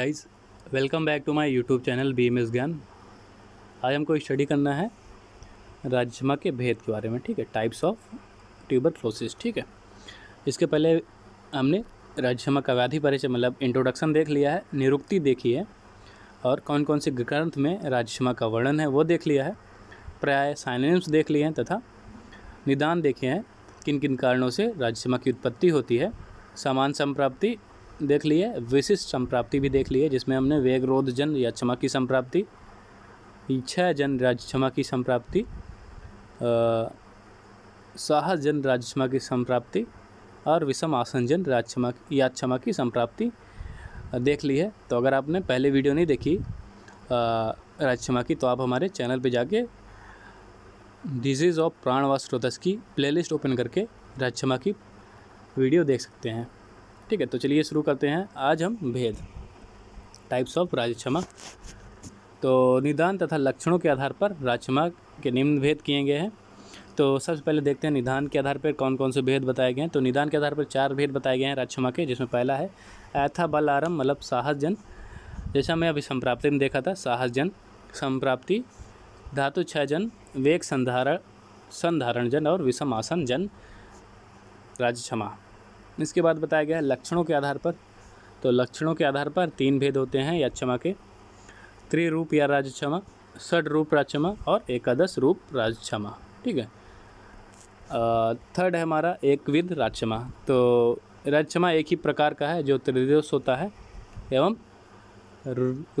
guys welcome back to my YouTube channel B M S Gyan आज हमको study करना है राजमा के भेद के बारे में ठीक है टाइप्स ऑफ ट्यूबर फ्लोसिस ठीक है इसके पहले हमने राजमा का व्याधि परिचय मतलब इंट्रोडक्शन देख लिया है निरुक्ति देखी है और कौन कौन से ग्रंथ में राजमा का वर्णन है वो देख लिया है प्राय साइनेम्स देख लिए हैं तथा निदान देखे हैं किन किन कारणों से राज्यसभा की उत्पत्ति होती है समान संप्राप्ति देख ली है विशिष्ट संप्राप्ति भी देख ली है जिसमें हमने वेग रोध जन या क्षमा की संप्राप्ति इच्छा जन राज्य क्षमा की संप्राप्ति साहस जन राज्य क्षमा की संप्राप्ति और विषम आसन जन राज क्षमा या क्षमा की संप्राप्ति देख ली है तो अगर आपने पहले वीडियो नहीं देखी राज क्षमा की तो आप हमारे चैनल पे जाके डिजीज़ ऑफ प्राणवास रोतस की प्लेलिस्ट ओपन करके राज क्षमा की वीडियो देख सकते हैं ठीक है तो चलिए शुरू करते हैं आज हम भेद टाइप्स ऑफ राजक्षमा तो निदान तथा लक्षणों के आधार पर राजक्षमा के निम्न भेद किए गए हैं तो सबसे पहले देखते हैं निदान के आधार पर कौन कौन से भेद बताए गए हैं तो निदान के आधार पर चार भेद बताए गए हैं राजक्षमा के जिसमें पहला है ऐथा बल आरम मतलब साहसजन जैसा मैं अभी संप्राप्ति में देखा था साहसजन संप्राप्ति धातु छय जन वेग संधारण संधारण जन और विषम आसन जन राजक्षमा इसके बाद बताया गया है लक्षणों के आधार पर तो लक्षणों के आधार पर तीन भेद होते हैं क्षमा के त्रिरूप या राजक्षमा षड रूप राजक्षमा और एकादश रूप राजक्षमा ठीक है थर्ड है हमारा एकविध राजक्षमा तो राजक्षमा एक ही प्रकार का है जो त्रिदोष होता है एवं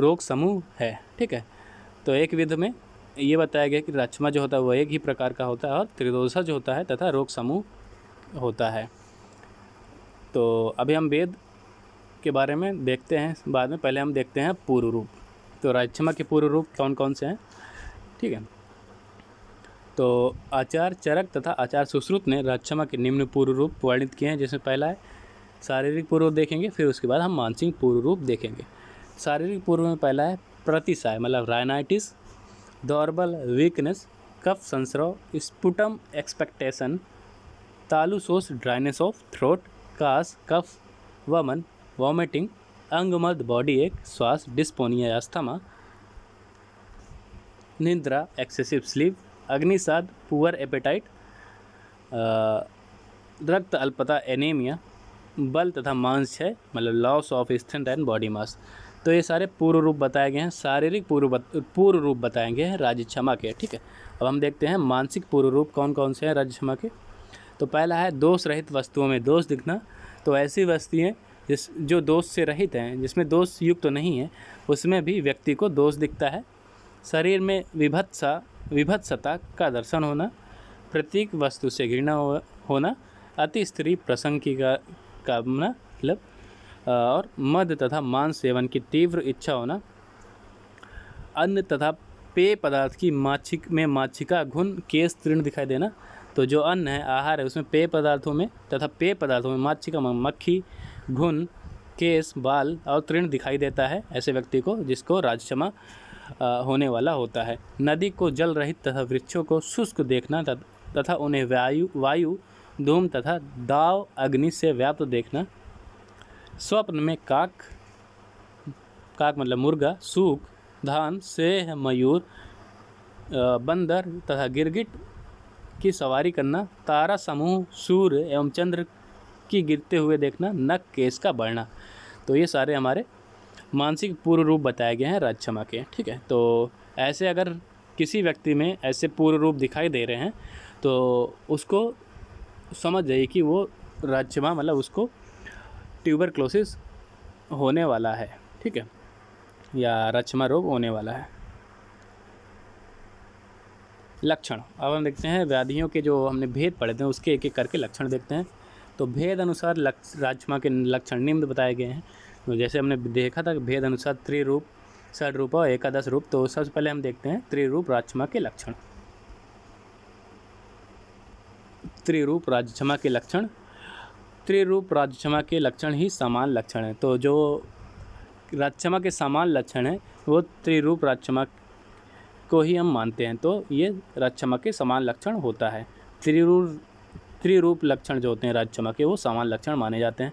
रोग समूह है ठीक है तो एक विध में ये बताया गया कि राजक्षमा जो होता है वह एक ही प्रकार का होता है और त्रिदोषा जो होता है तथा रोग समूह होता है तो अभी हम वेद के बारे में देखते हैं बाद में पहले हम देखते हैं पूर्व रूप तो राजक्षमा के पूर्व रूप कौन कौन से हैं ठीक है तो आचार्य चरक तथा आचार्य सुश्रुत ने राजक्षमा के निम्न पूर्व रूप वर्णित किए हैं जिसमें पहला है शारीरिक पूर्व देखेंगे फिर उसके बाद हम मानसिक पूर्व रूप देखेंगे शारीरिक पूर्व में पहला है प्रतिशाय मतलब रायनाइटिस दौरबल वीकनेस कफ संसरो स्पुटम एक्सपेक्टेशन तालुसोस ड्राइनेस ऑफ थ्रोट कास कफ वमन वॉमिटिंग अंगमर्द बॉडी एक श्वास डिस्पोनिया अस्थमा निंद्रा एक्सेसिव स्लीप अग्निसाद पुअर एपेटाइट रक्त अल्पता एनीमिया बल तथा मांस है मतलब loss of strength and body mass तो ये सारे पूर्व रूप बताए गए हैं शारीरिक पूर्व पूर्व रूप बताए गए हैं राज्य क्षमा के ठीक है अब हम देखते हैं मानसिक पूर्व रूप कौन कौन से हैं राज्य क्षमा के तो पहला है दोष रहित वस्तुओं में दोष दिखना तो ऐसी वस्तुएँ जिस जो दोष से रहित हैं जिसमें दोष युक्त तो नहीं है उसमें भी व्यक्ति को दोष दिखता है शरीर में विभत्सा विभत्सता का दर्शन होना प्रत्येक वस्तु से घृणा हो, होना अति स्त्री प्रसंग की का कामना मतलब और मद तथा मांस सेवन की तीव्र इच्छा होना अन्न तथा पेय पदार्थ की माछिक में माछिका घुन केस तीर्ण दिखाई देना तो जो अन्न है आहार है उसमें पेय पदार्थों में तथा पेय पदार्थों में का मक्खी घुन केस बाल और तृण दिखाई देता है ऐसे व्यक्ति को जिसको राजक्षमा होने वाला होता है नदी को जल रहित तथा वृक्षों को शुष्क देखना तथा उन्हें वायु वायु धूम तथा दाव अग्नि से व्याप्त देखना स्वप्न में काक काक मतलब मुर्गा सूख धान सेह मयूर बंदर तथा गिरगिट की सवारी करना तारा समूह सूर्य एवं चंद्र की गिरते हुए देखना नक केस का बढ़ना तो ये सारे हमारे मानसिक पूर्व रूप बताए गए हैं राजक्षमा के ठीक है तो ऐसे अगर किसी व्यक्ति में ऐसे पूर्व रूप दिखाई दे रहे हैं तो उसको समझ जाइए कि वो राजक्षमा मतलब उसको ट्यूबर क्लोसिस होने वाला है ठीक है या रक्षमा रोग होने वाला है लक्षण अब हम देखते हैं व्याधियों के जो हमने भेद पढ़े थे उसके एक एक करके लक्षण देखते हैं तो भेद अनुसार राजमा के लक्षण निम्न बताए गए हैं तो जैसे हमने देखा था भेद अनुसार त्रिरूप षडरूप और एकादश रूप तो सबसे पहले हम देखते हैं त्रिरूप राजमा के लक्षण त्रिरूप राजक्षमा के लक्षण त्रिरूप राजक्षमा के लक्षण ही समान लक्षण हैं तो जो राजमा के समान लक्षण हैं वो त्रिरूप राजमा को ही हम मानते हैं तो ये राजक्षमा के समान लक्षण होता है त्रिरूप त्रिरूप लक्षण जो होते हैं राजक्षमा के वो समान लक्षण माने जाते हैं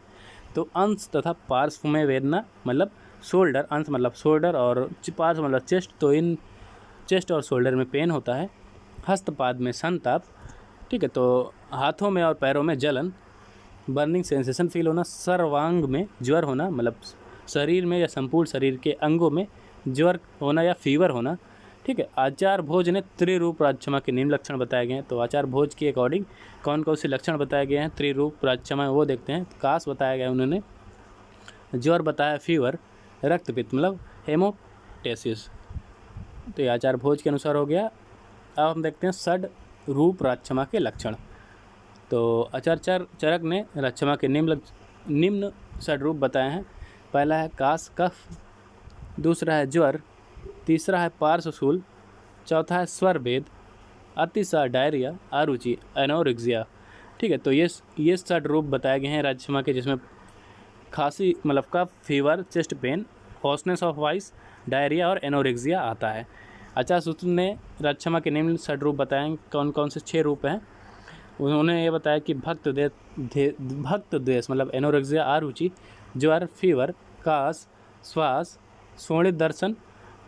तो अंश तथा पार्श्व में वेदना मतलब शोल्डर अंश मतलब शोल्डर और पार्श्व मतलब चेस्ट तो इन चेस्ट और शोल्डर में पेन होता है हस्तपाद में संताप ठीक है तो हाथों में और पैरों में जलन बर्निंग सेंसेशन फील होना सर्वांग में ज्वर होना मतलब शरीर में या संपूर्ण शरीर के अंगों में ज्वर होना या फीवर होना ठीक है आचार भोज ने त्रिरूप राजक्षमा के निम्न लक्षण बताए गए हैं तो आचार भोज के अकॉर्डिंग कौन कौन से लक्षण बताए गए हैं त्रिरूप राजक्षमा वो देखते हैं काश बताया गया उन्होंने ज्वर बताया फीवर रक्तपित्त मतलब हेमोटेसिस तो ये आचार भोज के अनुसार हो गया अब हम देखते हैं सड रूप राजक्षमा के लक्षण तो आचार्य चर चरक ने राजक्षमा के निम्न निम्न सड रूप बताए हैं पहला है काश कफ दूसरा है ज्वर तीसरा है पार्सूल चौथा है स्वर भेद अतिशा डायरिया आरुचि एनोरिक्जिया ठीक है तो ये ये साठ रूप बताए गए हैं राजक्षमा के जिसमें खांसी मतलब का fever chest pain hoarseness of voice diarrhoea और एनोरिक्जिया आता है अच्छा सूत्र ने राजक्षमा के निम्न षड रूप बताए कौन कौन से छः रूप हैं उन्होंने ये बताया कि भक्त दे, दे भक्त देश मतलब एनोरेक्सिया आरुचि ज्वर फीवर कास श्वास स्वर्णित दर्शन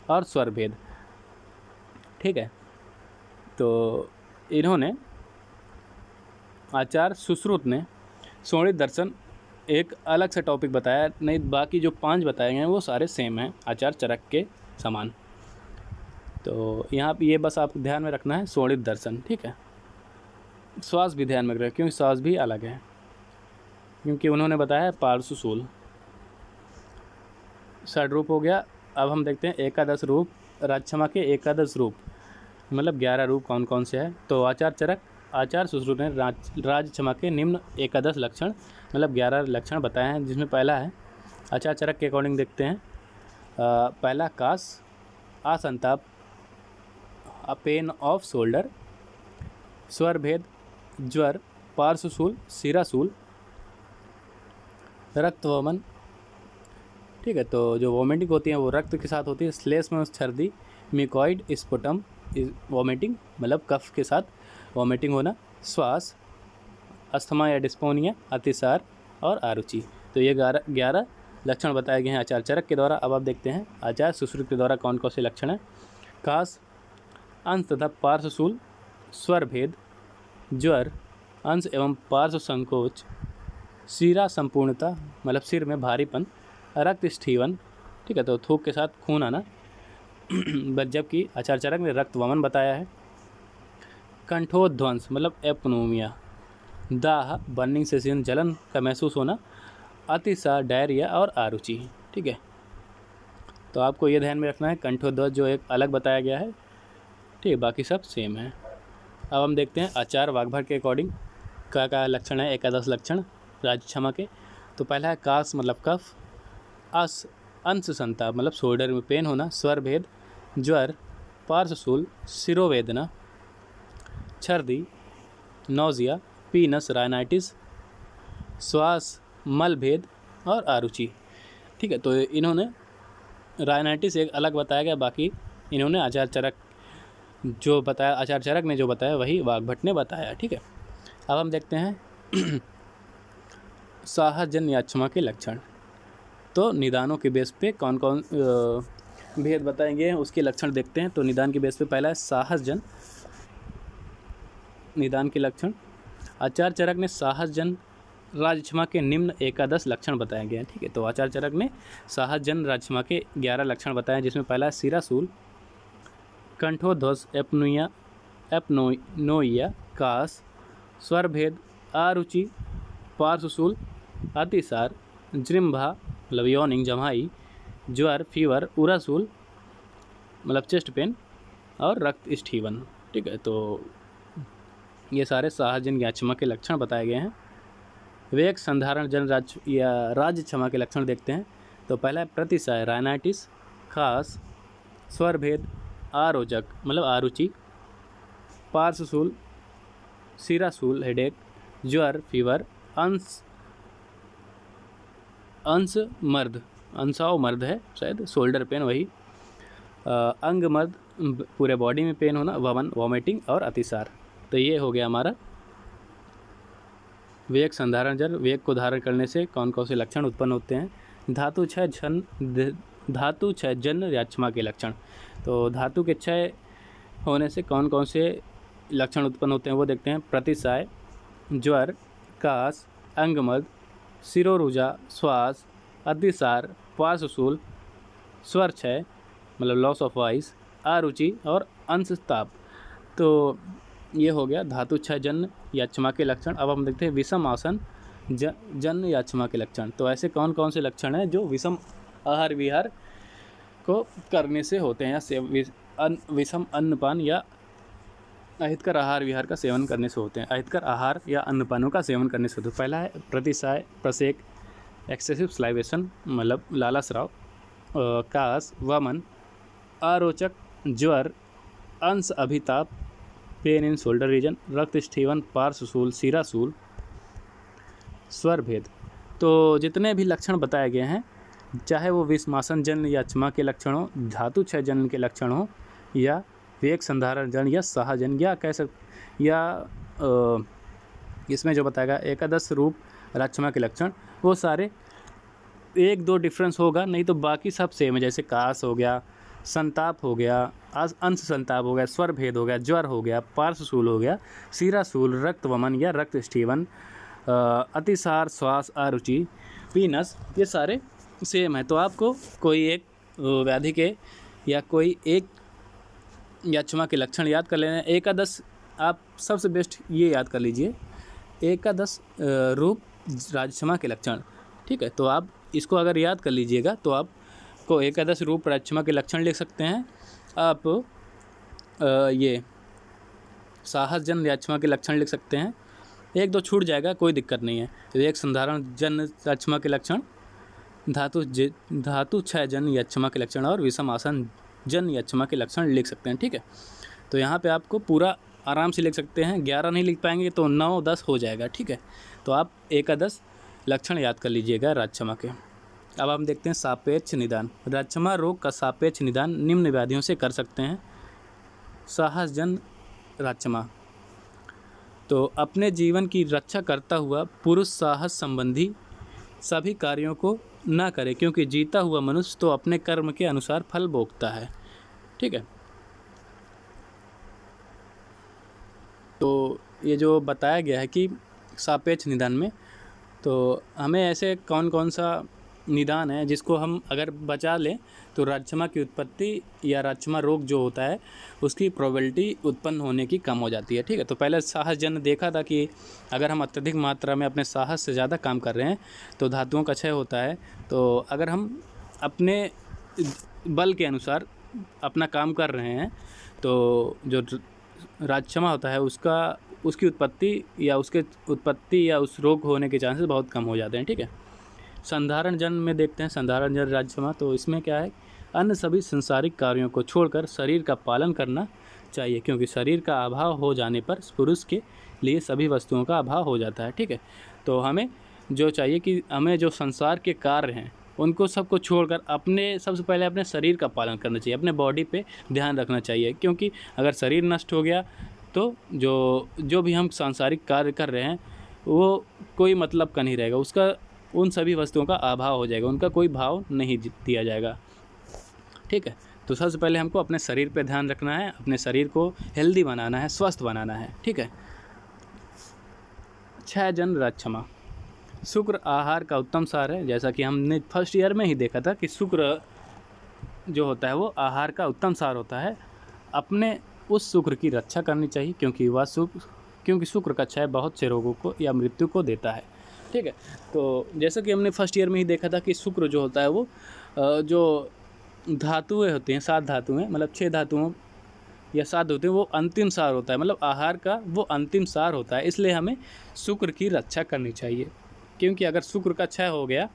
और स्वर भेद ठीक है तो इन्होंने आचार्य सुश्रुत ने सोणित दर्शन एक अलग से टॉपिक बताया नहीं बाकी जो पांच बताए गए हैं वो सारे सेम हैं आचार्य चरक के समान तो यहाँ ये बस आपको ध्यान में रखना है सोणित दर्शन ठीक है श्वास भी ध्यान में रखें क्योंकि श्वास भी अलग है क्योंकि उन्होंने बताया सड रूप हो गया अब हम देखते हैं एकादश रूप राजक्षमा के एकादश रूप मतलब ग्यारह रूप कौन कौन से हैं तो आचार चरक आचार सुश्रू ने राज क्षमा के निम्न एकादश लक्षण मतलब ग्यारह लक्षण बताए हैं जिसमें पहला है आचार चरक के अकॉर्डिंग देखते हैं आ, पहला कास असंताप अ पेन ऑफ शोल्डर स्वर भेद ज्वर पार्श्वशूल सिरासूल रक्तवमन ठीक है तो जो वॉमिटिंग होती है वो रक्त के साथ होती है स्लेस में छर्दी मिकॉइड स्पुटम वॉमिटिंग मतलब कफ के साथ वॉमिटिंग होना श्वास अस्थमा या डिस्पोनिया अतिसार और आरुचि तो ये ग्यारह ग्यारह लक्षण बताए गए हैं आचार चरक के द्वारा अब आप देखते हैं आचार सुश्रुत के द्वारा कौन कौन से लक्षण हैं खास अंश तथा पार्श्वशूल स्वर भेद ज्वर अंश एवं पार्श्व संकोच सिरा संपूर्णता मतलब सिर में भारीपन रक्त स्थीवन ठीक है तो थूक के साथ खून आना बट जबकि चरक ने रक्त वमन बताया है कंठोध्वंस मतलब एपनोमिया दाह बर्निंग सेशन जलन का महसूस होना अतिशा डायरिया और आरुचि ठीक है तो आपको ये ध्यान में रखना है कंठोध्वज जो एक अलग बताया गया है ठीक है बाकी सब सेम है अब हम देखते हैं आचार वाघभट के अकॉर्डिंग का का लक्षण है एकादश लक्षण क्षमा के तो पहला है कास मतलब कफ अस अंश संताप मतलब शोल्डर में पेन होना स्वर भेद ज्वर पार्श्वशूल सिरोवेदना छर्दी नौजिया पीनस राइनाइटिस श्वास मलभेद और आरुचि ठीक है तो इन्होंने राइनाइटिस एक अलग बताया गया बाकी इन्होंने आचार्य चरक जो बताया आचार्य चरक ने जो बताया वही वाघभट ने बताया ठीक है अब हम देखते हैं साहजन्य अक्षमा के लक्षण तो निदानों के बेस पे कौन कौन भेद बताएंगे उसके लक्षण देखते हैं तो निदान के बेस पे पहला है साहस जन निदान के लक्षण आचार्य चरक ने साहस जन राजक्षमा के निम्न एकादश लक्षण बताए गए हैं ठीक है तो आचार्य चरक ने साहस जन राजक्षमा के ग्यारह लक्षण बताए जिसमें पहला है सिरासूल कंठोध्वस एपनुया एपनोइया कास स्वरभेद आरुचि पार्शुशूल अतिसार जृम्भा मतलब योनिंग जमाई ज्वर फीवर उरासूल मतलब चेस्ट पेन और रक्त स्टीवन ठीक है तो ये सारे साहजन या क्षमा के लक्षण बताए गए हैं वे एक संधारण राज या राज्य क्षमा के लक्षण देखते हैं तो पहला है प्रतिशय रायनाइटिस खास स्वरभेद आरोजक मतलब आरुचि पार्सूल सिरासूल हेडेक ज्वर फीवर अंश अंश मर्द अंशाव मर्द है शायद शोल्डर पेन वही आ, अंग मर्द पूरे बॉडी में पेन होना वमन वॉमिटिंग और अतिसार तो ये हो गया हमारा वेग संधारण जल वेग को धारण करने से कौन कौन से लक्षण उत्पन्न होते हैं धातु क्षय झन धातु क्षय जन याक्षमा के लक्षण तो धातु के क्षय होने से कौन कौन से लक्षण उत्पन्न होते हैं वो देखते हैं प्रतिसाय ज्वर कास अंगमर्द सिरोजा श्वास अतिसार उसूल स्वर क्षय मतलब लॉस ऑफ वॉइस अरुचि और अंशताप तो ये हो गया धातु क्षय या याचमा के लक्षण अब हम देखते हैं विषम आसन ज जन्म याचमा के लक्षण तो ऐसे कौन कौन से लक्षण हैं जो विषम आहार विहार को करने से होते हैं या विषम अन्नपान या अहितकर आहार विहार का सेवन करने से होते हैं अहितकर आहार या अन्नपानों का सेवन करने से होते हैं पहला है प्रतिसाय प्रसेक एक्सेसिव स्लाइवेशन मतलब लाला स्राव कास वमन अरोचक ज्वर अंश अभिताप पेन इन शोल्डर रीजन रक्त स्थीवन पार्शूल सिरासूल स्वर भेद तो जितने भी लक्षण बताए गए हैं चाहे वो विषमासन जन्म या चमा के लक्षण हो धातु क्षय जन्म के लक्षण हो या विवेक संधारण जन या सहजन या कह सक या इसमें जो बताएगा एकादश रूप लक्षमा के लक्षण वो सारे एक दो डिफरेंस होगा नहीं तो बाकी सब सेम है जैसे काश हो गया संताप हो गया अंश संताप हो गया स्वर भेद हो गया ज्वर हो गया पार्श्वशूल हो गया सिरासूल वमन या रक्त स्टीवन अतिसार श्वास अरुचि पीनस ये सारे सेम है तो आपको कोई एक व्याधि के या कोई एक या चुमा के लक्षण याद कर लेना एकादश आप सबसे बेस्ट ये याद कर लीजिए एकादश रूप राजक्षमा के लक्षण ठीक है तो आप इसको अगर याद कर लीजिएगा तो आप को एकादश रूप राजक्षमा के लक्षण लिख सकते हैं आप ये साहस जन राजक्षमा के लक्षण लिख सकते हैं एक दो छूट जाएगा कोई दिक्कत नहीं है तो एक संधारण जन राजक्षमा के लक्षण धातु धातु क्षय जन यक्षमा के लक्षण और विषम आसन जन या अक्षमा के लक्षण लिख सकते हैं ठीक है तो यहाँ पे आपको पूरा आराम से लिख सकते हैं ग्यारह नहीं लिख पाएंगे तो नौ दस हो जाएगा ठीक है तो आप एकादश लक्षण याद कर लीजिएगा राजक्षमा के अब हम देखते हैं सापेक्ष निदान राजक्षमा रोग का सापेक्ष निदान निम्न व्याधियों से कर सकते हैं साहस जन राजक्षमा तो अपने जीवन की रक्षा करता हुआ पुरुष साहस संबंधी सभी कार्यों को ना करें क्योंकि जीता हुआ मनुष्य तो अपने कर्म के अनुसार फल भोगता है ठीक है तो ये जो बताया गया है कि सापेक्ष निदान में तो हमें ऐसे कौन कौन सा निदान है जिसको हम अगर बचा लें तो राजक्षमा की उत्पत्ति या राजक्षमा रोग जो होता है उसकी प्रोबेबिलिटी उत्पन्न होने की कम हो जाती है ठीक है तो पहले साहस जन देखा था कि अगर हम अत्यधिक मात्रा में अपने साहस से ज़्यादा काम कर रहे हैं तो धातुओं का क्षय होता है तो अगर हम अपने बल के अनुसार अपना काम कर रहे हैं तो जो राजक्षमा होता है उसका उसकी उत्पत्ति या उसके उत्पत्ति या उस रोग होने के चांसेस बहुत कम हो जाते हैं ठीक है संधारण जन में देखते हैं संधारण जन राजक्षमा तो इसमें क्या है अन्य सभी संसारिक कार्यों को छोड़कर शरीर का पालन करना चाहिए क्योंकि शरीर का अभाव हो जाने पर पुरुष के लिए सभी वस्तुओं का अभाव हो जाता है ठीक है तो हमें जो चाहिए कि हमें जो संसार के कार्य हैं उनको सबको छोड़कर अपने सबसे पहले अपने शरीर का पालन करना चाहिए अपने बॉडी पे ध्यान रखना चाहिए क्योंकि अगर शरीर नष्ट हो गया तो जो जो भी हम सांसारिक कार्य कर रहे हैं वो कोई मतलब का नहीं रहेगा उसका उन सभी वस्तुओं का अभाव हो जाएगा उनका कोई भाव नहीं दिया जाएगा ठीक है तो सबसे पहले हमको अपने शरीर पर ध्यान रखना है अपने शरीर को हेल्दी बनाना है स्वस्थ बनाना है ठीक है छः जन रक्षमा शुक्र आहार का उत्तम सार है जैसा कि हमने फर्स्ट ईयर में ही देखा था कि शुक्र जो होता है वो आहार का उत्तम सार होता है अपने उस शुक्र की रक्षा करनी चाहिए क्योंकि वह शुक्र क्योंकि शुक्र का क्षय बहुत से रोगों को या मृत्यु को देता है ठीक है तो जैसा कि हमने फर्स्ट ईयर में ही देखा था कि शुक्र जो होता है वो जो धातुएँ होती हैं सात धातुएँ मतलब छः धातुओं या सात होते हैं वो अंतिम सार होता है मतलब आहार का वो अंतिम सार होता है इसलिए हमें शुक्र की रक्षा करनी चाहिए क्योंकि अगर शुक्र का क्षय हो गया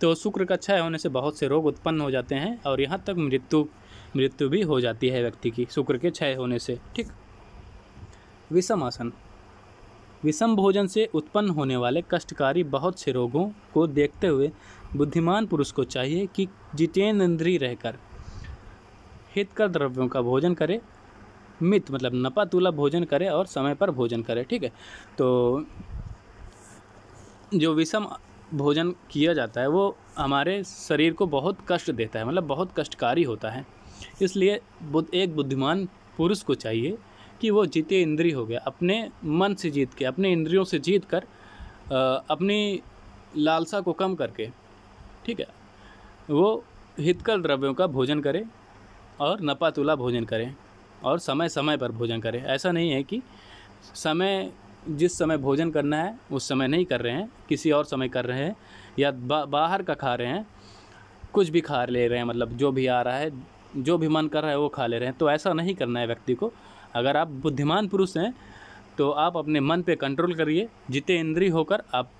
तो शुक्र का क्षय होने से बहुत से रोग उत्पन्न हो जाते हैं और यहाँ तक मृत्यु मृत्यु भी हो जाती है व्यक्ति की शुक्र के क्षय होने से ठीक विषम आसन विषम भोजन से उत्पन्न होने वाले कष्टकारी बहुत से रोगों को देखते हुए बुद्धिमान पुरुष को चाहिए कि जितेंद्रीय रहकर हितकर द्रव्यों का भोजन करे मित मतलब नपातुला भोजन करे और समय पर भोजन करे ठीक है तो जो विषम भोजन किया जाता है वो हमारे शरीर को बहुत कष्ट देता है मतलब बहुत कष्टकारी होता है इसलिए एक बुद्धिमान पुरुष को चाहिए कि वो जीते इंद्री हो गया अपने मन से जीत के अपने इंद्रियों से जीत कर अपनी लालसा को कम करके ठीक है वो हितकर द्रव्यों का भोजन करें और नपातुला भोजन करें और समय समय पर भोजन करें ऐसा नहीं है कि समय जिस समय भोजन करना है उस समय नहीं कर रहे हैं किसी और समय कर रहे हैं या बा, बाहर का खा रहे हैं कुछ भी खा ले रहे हैं मतलब जो भी आ रहा है जो भी मन कर रहा है वो खा ले रहे हैं तो ऐसा नहीं करना है व्यक्ति को अगर आप बुद्धिमान पुरुष हैं तो आप अपने मन पे कंट्रोल करिए जिते इंद्री होकर आप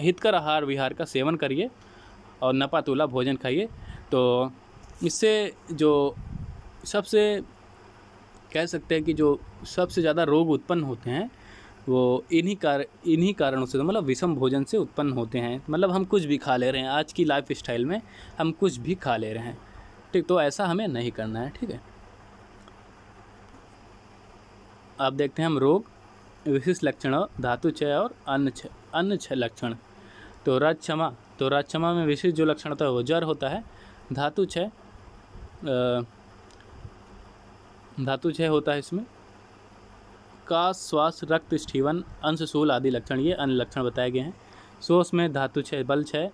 हितकर आहार विहार का सेवन करिए और नपातुला भोजन खाइए तो इससे जो सबसे कह सकते हैं कि जो सबसे ज़्यादा रोग उत्पन्न होते हैं वो इन्हीं कार इन्हीं कारणों से तो मतलब विषम भोजन से उत्पन्न होते हैं मतलब हम कुछ भी खा ले रहे हैं आज की लाइफ स्टाइल में हम कुछ भी खा ले रहे हैं ठीक तो ऐसा हमें नहीं करना है ठीक है आप देखते हैं हम रोग विशिष्ट लक्षण धातु क्षय और अन्य क्षय अन्य क्षय लक्षण तो राजक्षमा तो क्षमा में विशिष्ट जो लक्षण होता है वो जर होता है धातु क्षय धातु क्षय होता है इसमें का श्वास रक्त स्टीवन अंशसूल आदि लक्षण ये अन्य लक्षण बताए गए हैं सोस में धातु छय बल छय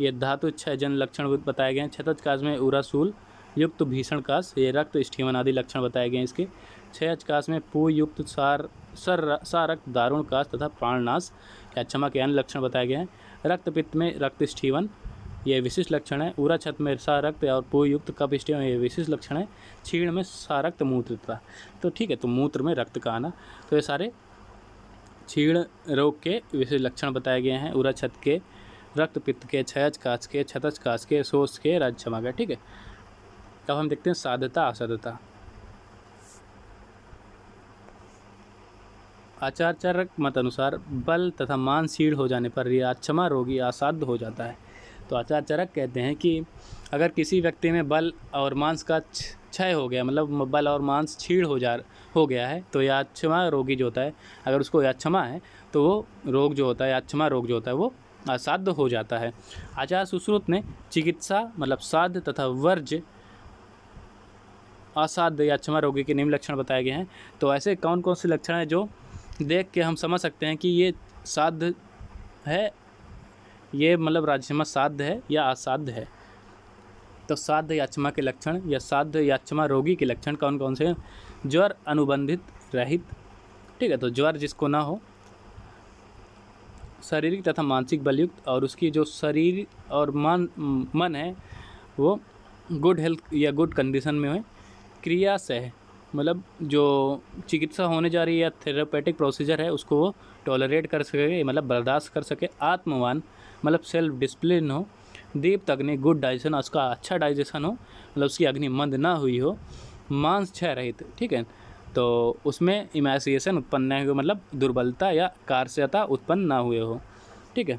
ये धातु छय जन लक्षण बताए गए हैं छतज काश में उरासूल युक्त भीषण काश ये रक्त स्टीवन आदि लक्षण बताए गए हैं इसके छय अचकाश में पू युक्त सार सर सा रक्त दारुण काश तथा प्राणनाश या क्षमा के अन्य लक्षण बताए गए हैं रक्तपित्त में रक्त स्टीवन यह विशिष्ट लक्षण है उरा छत में सारक्त और पोयुक्त कपिष्ट में यह विशिष्ट लक्षण है छीण में सारक्त मूत्रता तो ठीक है तो मूत्र में रक्त का आना तो ये सारे छीण रोग के विशिष्ट लक्षण बताए गए हैं उरा छत के रक्त पित्त के छयच काच के छतज काच के सोच के राज क्षमा का ठीक है अब हम देखते हैं साधता असाधता आचार चरक मत अनुसार बल तथा मान सीढ़ हो जाने पर यह अक्षमा रोगी असाध्य हो जाता है तो आचार्य चरक कहते हैं कि अगर किसी व्यक्ति में बल और मांस का क्षय हो गया मतलब बल और मांस छीड़ हो जा हो गया है तो याक्षमा रोगी जो होता है अगर उसको याक्षमा है तो वो रोग जो होता है याक्षमा रोग जो होता है वो असाध्य हो जाता है आचार्य सुश्रुत ने चिकित्सा मतलब साध तथा वर्ज असाध्य या क्षमा रोगी के निम्न लक्षण बताए गए हैं तो ऐसे कौन कौन से लक्षण हैं जो देख के हम समझ सकते हैं कि ये साध है ये मतलब राजमा साध्य है या असाध्य है तो साध्य याचमा के लक्षण या साध्य याचमा रोगी के लक्षण कौन कौन से हैं ज्वर अनुबंधित रहित ठीक है तो ज्वर जिसको ना हो शारीरिक तथा मानसिक बलयुक्त और उसकी जो शरीर और मन मन है वो गुड हेल्थ या गुड कंडीशन में हो क्रिया से मतलब जो चिकित्सा होने जा रही है या थेरापेटिक प्रोसीजर है उसको वो टॉलरेट कर सके मतलब बर्दाश्त कर सके आत्मवान मतलब सेल्फ डिसिप्लिन हो दीप अग्नि गुड डाइजेशन उसका अच्छा डाइजेशन हो मतलब उसकी अग्नि मंद ना हुई हो मांस क्षय रहित ठीक है तो उसमें इमेसिएशन उत्पन्न नहीं हुए मतलब दुर्बलता या कार्यता उत्पन्न ना हुए हो ठीक है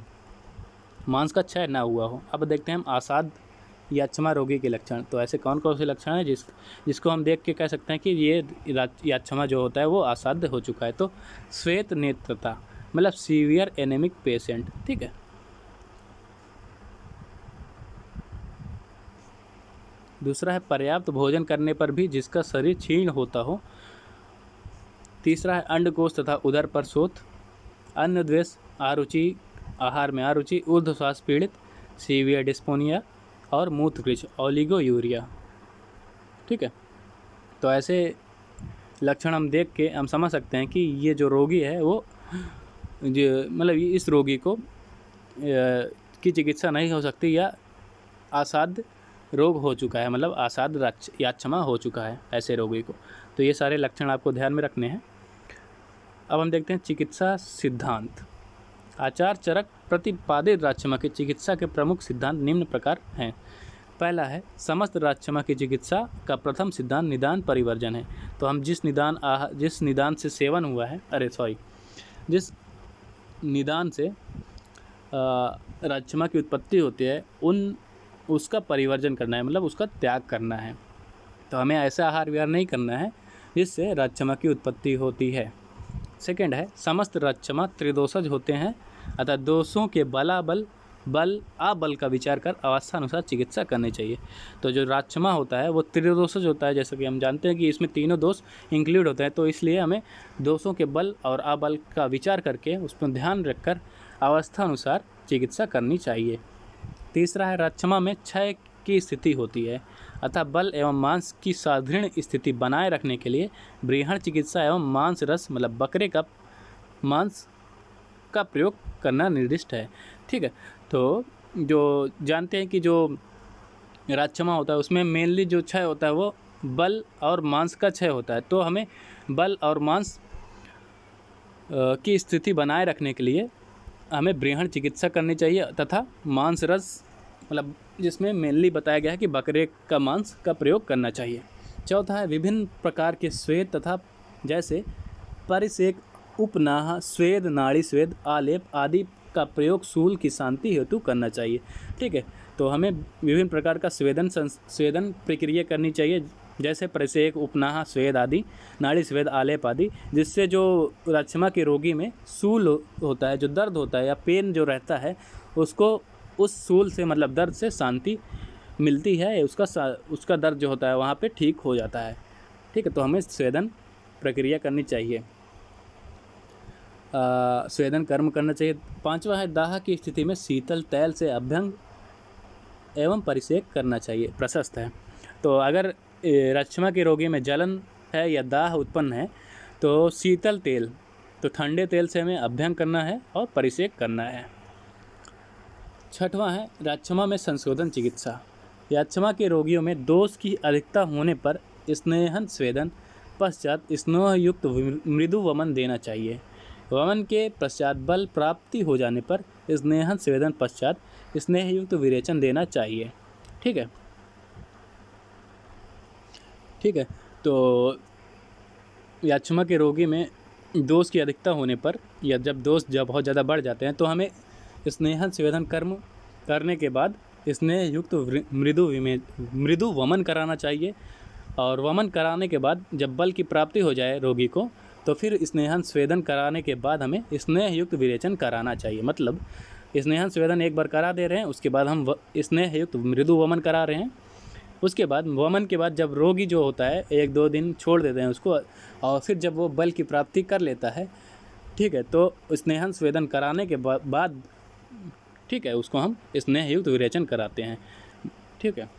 मांस का क्षय ना हुआ हो अब देखते हैं हम आसाद या याचमा रोगी के लक्षण तो ऐसे कौन कौन से लक्षण हैं जिस जिसको हम देख के कह सकते हैं कि ये याक्षमा जो होता है वो असाध्य हो चुका है तो श्वेत नेत्रता मतलब सीवियर एनेमिक पेशेंट ठीक है दूसरा है पर्याप्त भोजन करने पर भी जिसका शरीर क्षीण होता हो तीसरा है अंडकोश तथा उदर पर सोत अन्य द्वेष आरुचि आहार में आरुचि ऊर्ध श्वास पीड़ित सीवियर डिस्पोनिया और मूत्रकृष ओलिगो यूरिया ठीक है तो ऐसे लक्षण हम देख के हम समझ सकते हैं कि ये जो रोगी है वो जो मतलब इस रोगी को की चिकित्सा नहीं हो सकती या असाध्य रोग हो चुका है मतलब आसाद याक्षमा हो चुका है ऐसे रोगी को तो ये सारे लक्षण आपको ध्यान में रखने हैं अब हम देखते हैं चिकित्सा सिद्धांत आचार चरक प्रतिपादित राजक्षमा की चिकित्सा के प्रमुख सिद्धांत निम्न प्रकार हैं पहला है समस्त राजक्षमा की चिकित्सा का प्रथम सिद्धांत निदान परिवर्जन है तो हम जिस निदान आह जिस निदान से सेवन हुआ है अरे सॉरी जिस निदान से राजक्षमा की उत्पत्ति होती है उन उसका परिवर्जन करना है मतलब उसका त्याग करना है तो हमें ऐसा आहार विहार नहीं करना है जिससे राजक्षमा की उत्पत्ति होती है सेकंड है समस्त राजमा त्रिदोषज होते हैं अतः दोषों के बलाबल बल अबल का विचार कर अवस्था अनुसार चिकित्सा करनी चाहिए तो जो राजमा होता है वो त्रिदोषज होता है जैसा कि हम जानते हैं कि इसमें तीनों दोष इंक्लूड होते हैं तो इसलिए हमें दोषों के बल और अबल का विचार करके उस पर ध्यान रखकर अवस्था अनुसार चिकित्सा करनी चाहिए तीसरा है रक्षमा में क्षय की स्थिति होती है अतः बल एवं मांस की साधारण स्थिति बनाए रखने के लिए ब्रीहण चिकित्सा एवं मांस रस मतलब बकरे का मांस का प्रयोग करना निर्दिष्ट है ठीक है तो जो जानते हैं कि जो राजमा होता है उसमें मेनली जो क्षय होता है वो बल और मांस का क्षय होता है तो हमें बल और मांस की स्थिति बनाए रखने के लिए हमें ब्रेहण चिकित्सा करनी चाहिए तथा मांस रस मतलब जिसमें मेनली बताया गया है कि बकरे का मांस का प्रयोग करना चाहिए चौथा है विभिन्न प्रकार के स्वेद तथा जैसे परिसेक उपनाह स्वेद नाड़ी स्वेद आलेप आदि का प्रयोग सूल की शांति हेतु करना चाहिए ठीक है तो हमें विभिन्न प्रकार का स्वेदन स्वेदन प्रक्रिया करनी चाहिए जैसे प्रसेक उपनाहा स्वेद आदि नाड़ी स्वेद आलेप आदि जिससे जो रक्षमा के रोगी में सूल होता है जो दर्द होता है या पेन जो रहता है उसको उस सूल से मतलब दर्द से शांति मिलती है उसका उसका दर्द जो होता है वहाँ पे ठीक हो जाता है ठीक है तो हमें स्वेदन प्रक्रिया करनी चाहिए स्वेदन कर्म करना चाहिए पांचवा है दाह की स्थिति में शीतल तैल से अभ्यंग एवं परिसेक करना चाहिए प्रशस्त है तो अगर रक्षमा के रोगी में जलन है या दाह उत्पन्न है तो शीतल तेल तो ठंडे तेल से हमें अभ्यंग करना है और परिषेक करना है छठवां है रक्षमा में संशोधन चिकित्सा रक्षमा के रोगियों में दोष की अधिकता होने पर स्नेहन स्वेदन पश्चात स्नोहयुक्त मृदु वमन देना चाहिए वमन के पश्चात बल प्राप्ति हो जाने पर स्नेहन स्वेदन पश्चात स्नेहयुक्त विरेचन देना चाहिए ठीक है ठीक है तो याचमा के रोगी में दोष की अधिकता होने पर या जब दोष जब बहुत ज़्यादा बढ़ जाते हैं तो हमें स्नेहन स्वेदन कर्म करने के बाद स्नेह युक्त मृदु मृदु वमन कराना चाहिए और वमन कराने के बाद जब बल की प्राप्ति हो जाए रोगी को तो फिर स्नेहन स्वेदन कराने के बाद हमें स्नेह युक्त विरेचन कराना चाहिए मतलब स्नेहन स्वेदन एक बार करा दे रहे हैं उसके बाद हम स्नेह युक्त मृदु वमन करा रहे हैं उसके बाद वमन के बाद जब रोगी जो होता है एक दो दिन छोड़ देते हैं उसको और फिर जब वो बल की प्राप्ति कर लेता है ठीक है तो स्नेहन स्वेदन कराने के बाद ठीक है उसको हम स्नेहयुक्त विरेचन कराते हैं ठीक है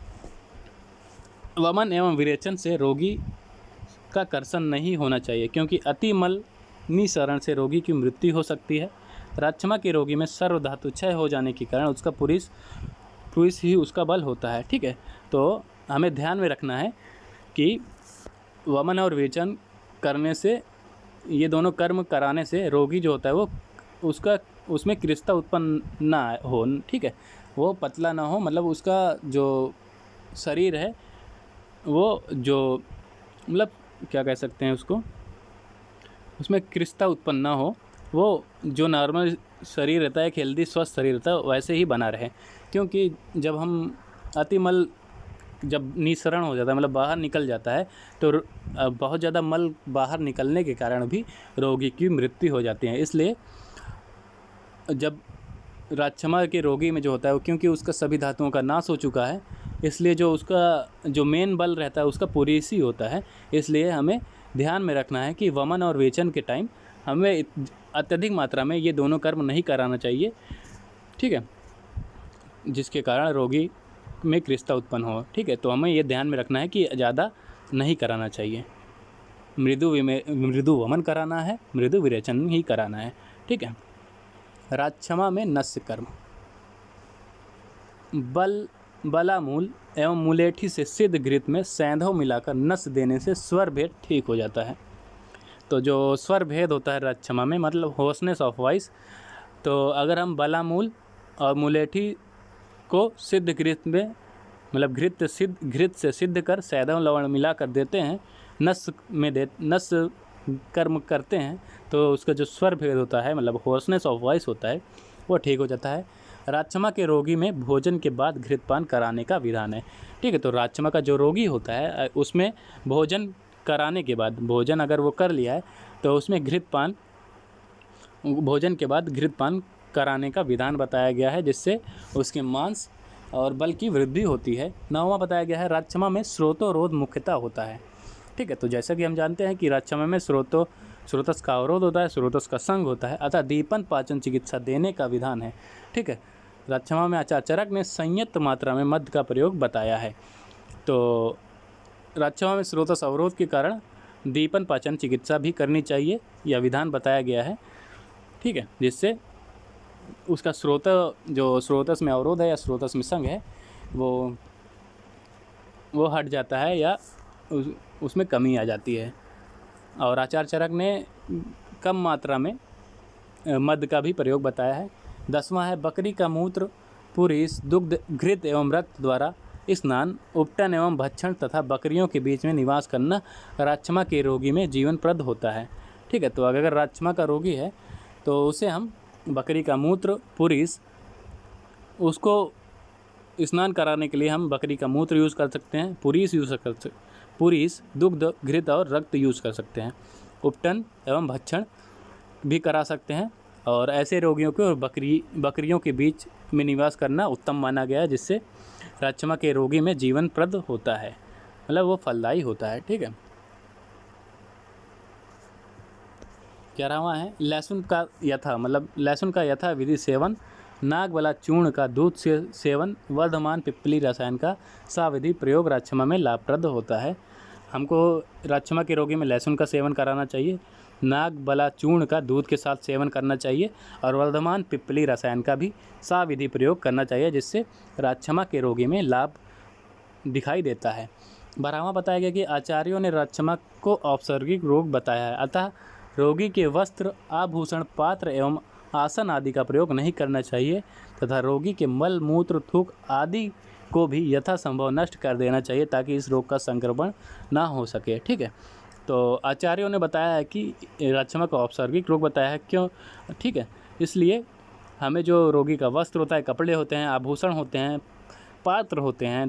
वमन एवं विरेचन से रोगी का कर्षण नहीं होना चाहिए क्योंकि अतिमल निशरण से रोगी की मृत्यु हो सकती है राक्षमा के रोगी में सर्व धातु क्षय हो जाने के कारण उसका पुरुष पुरुष ही उसका बल होता है ठीक है तो हमें ध्यान में रखना है कि वमन और वेचन करने से ये दोनों कर्म कराने से रोगी जो होता है वो उसका उसमें क्रिस्ता उत्पन्न ना हो ठीक है वो पतला ना हो मतलब उसका जो शरीर है वो जो मतलब क्या कह सकते हैं उसको उसमें क्रिस्ता उत्पन्न ना हो वो जो नॉर्मल शरीर रहता है एक हेल्दी स्वस्थ शरीर रहता है वैसे ही बना रहे क्योंकि जब हम अतिमल जब निसरण हो जाता है मतलब बाहर निकल जाता है तो बहुत ज़्यादा मल बाहर निकलने के कारण भी रोगी की मृत्यु हो जाती है इसलिए जब राजक्षमा के रोगी में जो होता है वो क्योंकि उसका सभी धातुओं का नाश हो चुका है इसलिए जो उसका जो मेन बल रहता है उसका पूरी सी होता है इसलिए हमें ध्यान में रखना है कि वमन और वेचन के टाइम हमें अत्यधिक मात्रा में ये दोनों कर्म नहीं कराना चाहिए ठीक है जिसके कारण रोगी में क्रिस्ता उत्पन्न हो ठीक है तो हमें ये ध्यान में रखना है कि ज़्यादा नहीं कराना चाहिए मृदु मृदु वमन कराना है मृदु विरेचन ही कराना है ठीक है राजक्षमा में नस्य कर्म बल बलामूल एवं मुलेठी से सिद्ध घृत में सैंधो मिलाकर नस देने से स्वर भेद ठीक हो जाता है तो जो स्वर भेद होता है राजक्षमा में मतलब होसनेस ऑफ वॉइस तो अगर हम बलामूल और मुलेठी उसको सिद्ध घृत में मतलब घृत सिद्ध घृत से सिद्ध कर सैदम लवण मिला कर देते हैं नस में दे नस कर्म करते हैं तो उसका जो स्वर भेद होता है मतलब होर्सनेस ऑफ वॉइस होता है वो ठीक हो जाता है राजक्षमा के रोगी में भोजन के बाद घृतपान कराने का विधान है ठीक है तो राजक्षमा का जो रोगी होता है उसमें भोजन कराने के बाद भोजन अगर वो कर लिया है तो उसमें घृतपान भोजन के बाद घृतपान कराने का विधान बताया गया है जिससे उसके मांस और बल की वृद्धि होती है नौवा बताया गया है राजक्षमा में स्रोतोरोध मुख्यता होता है ठीक है तो जैसा कि हम जानते हैं कि राजक्षमा में स्रोतो स्रोतस का अवरोध होता है स्रोतस का संग होता है अतः दीपन पाचन चिकित्सा देने का विधान है ठीक है राजक्षमा में आचार्यचरक ने संयत मात्रा में मध्य का प्रयोग बताया है तो राजक्षमा में स्रोतस अवरोध के कारण दीपन पाचन चिकित्सा भी करनी चाहिए यह विधान बताया गया है ठीक है जिससे उसका स्रोत जो स्रोतस में अवरोध है या स्रोतस में संग है वो वो हट जाता है या उस, उसमें कमी आ जाती है और आचार्य चरक ने कम मात्रा में मद का भी प्रयोग बताया है दसवां है बकरी का मूत्र पुरुष दुग्ध घृत एवं रक्त द्वारा स्नान उपटन एवं भक्षण तथा बकरियों के बीच में निवास करना राक्षमा के रोगी में जीवनप्रद होता है ठीक है तो अगर राक्षमा का रोगी है तो उसे हम बकरी का मूत्र पुरिस उसको स्नान कराने के लिए हम बकरी का मूत्र यूज़ कर सकते हैं पुरीस यूज़ कर सकते पुरीस दुग्ध घृत और रक्त यूज़ कर सकते हैं उपटन एवं भक्षण भी करा सकते हैं और ऐसे रोगियों को और बकरी बकरियों के बीच में निवास करना उत्तम माना गया है जिससे राजमा के रोगी में जीवनप्रद होता है मतलब वो फलदायी होता है ठीक है ग्यारहवा है लहसुन का यथा मतलब लहसुन का यथा विधि सेवन नाग वाला चूर्ण का दूध से सेवन वर्धमान पिपली रसायन का साविधि प्रयोग राजक्षमा में लाभप्रद होता है हमको राजक्षमा के रोगी में लहसुन का सेवन कराना चाहिए नाग बला चूर्ण का दूध के साथ सेवन करना चाहिए और वर्धमान पिपली रसायन का भी साविधि प्रयोग करना चाहिए जिससे राजक्षमा के रोगी में लाभ दिखाई देता है बारहवा बताया गया कि आचार्यों ने राजक्षमा को औपसर्गिक रोग बताया है अतः रोगी के वस्त्र आभूषण पात्र एवं आसन आदि का प्रयोग नहीं करना चाहिए तथा रोगी के मल मूत्र थूक आदि को भी यथासंभव नष्ट कर देना चाहिए ताकि इस रोग का संक्रमण ना हो सके ठीक है तो आचार्यों ने बताया है कि रक्षमक औपसर्गिक रोग बताया है क्यों ठीक है इसलिए हमें जो रोगी का वस्त्र होता है कपड़े होते हैं आभूषण होते हैं पात्र होते हैं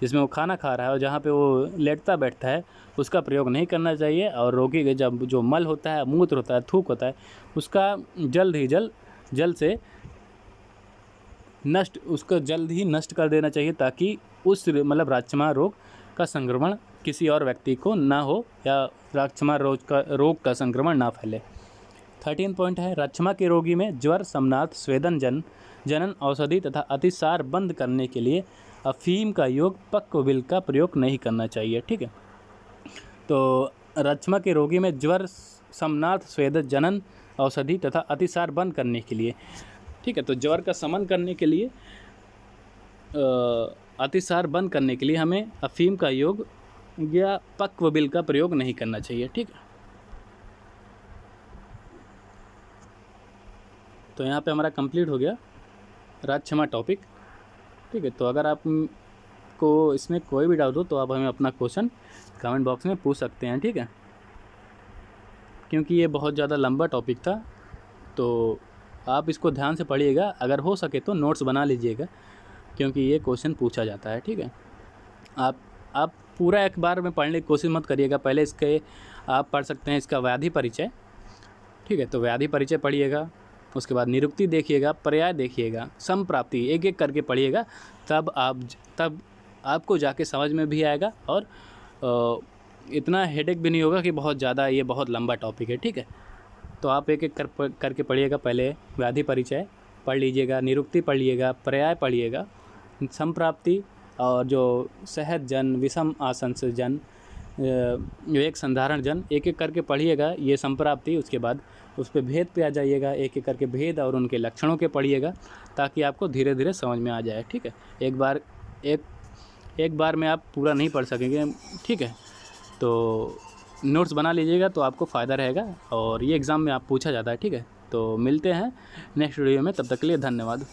जिसमें वो खाना खा रहा है और जहाँ पे वो लेटता बैठता है उसका प्रयोग नहीं करना चाहिए और रोगी के जब जो मल होता है मूत्र होता है थूक होता है उसका जल्द ही जल्द जल्द से नष्ट उसको जल्द ही नष्ट कर देना चाहिए ताकि उस मतलब राजक्षमा रोग का संक्रमण किसी और व्यक्ति को ना हो या राजक्षमा रोग का रोग का संक्रमण ना फैले थर्टीन पॉइंट है रक्षमा के रोगी में ज्वर समनाथ स्वेदन जन जनन औषधि तथा अतिसार बंद करने के लिए अफीम का योग पक्वबिल का प्रयोग नहीं करना चाहिए ठीक है तो रचमा के रोगी में ज्वर समनाथ स्वेद जनन औषधि तथा अतिसार बंद करने के लिए ठीक है तो ज्वर का समन करने के लिए अतिसार बंद करने के लिए हमें अफीम का योग या पक्व बिल का प्रयोग नहीं करना चाहिए ठीक है तो यहाँ पे हमारा कंप्लीट हो गया राजक्षमा टॉपिक ठीक है तो अगर आप को इसमें कोई भी डाउट हो तो आप हमें अपना क्वेश्चन कमेंट बॉक्स में पूछ सकते हैं ठीक है क्योंकि ये बहुत ज़्यादा लंबा टॉपिक था तो आप इसको ध्यान से पढ़िएगा अगर हो सके तो नोट्स बना लीजिएगा क्योंकि ये क्वेश्चन पूछा जाता है ठीक है आप आप पूरा अखबार में पढ़ने की कोशिश मत करिएगा पहले इसके आप पढ़ सकते हैं इसका व्याधि परिचय ठीक है तो व्याधि परिचय पढ़िएगा उसके बाद निरुक्ति देखिएगा पर्याय देखिएगा संप्राप्ति एक एक करके पढ़िएगा तब आप तब आपको जाके समझ में भी आएगा और इतना हेडेक भी नहीं होगा कि बहुत ज़्यादा ये बहुत लंबा टॉपिक है ठीक है तो आप एक एक कर करके पढ़िएगा पहले व्याधि परिचय पढ़ लीजिएगा निरुक्ति पढ़ लीजिएगा पर्याय पढ़िएगा संप्राप्ति और जो सहज जन विषम आसन से जन विवेक संधारण जन एक एक करके पढ़िएगा ये संप्राप्ति उसके बाद उस पर भेद पे आ जाइएगा एक एक करके भेद और उनके लक्षणों के पढ़िएगा ताकि आपको धीरे धीरे समझ में आ जाए ठीक है एक बार एक एक बार में आप पूरा नहीं पढ़ सकेंगे ठीक है तो नोट्स बना लीजिएगा तो आपको फ़ायदा रहेगा और ये एग्ज़ाम में आप पूछा जाता है ठीक है तो मिलते हैं नेक्स्ट वीडियो में तब तक के लिए धन्यवाद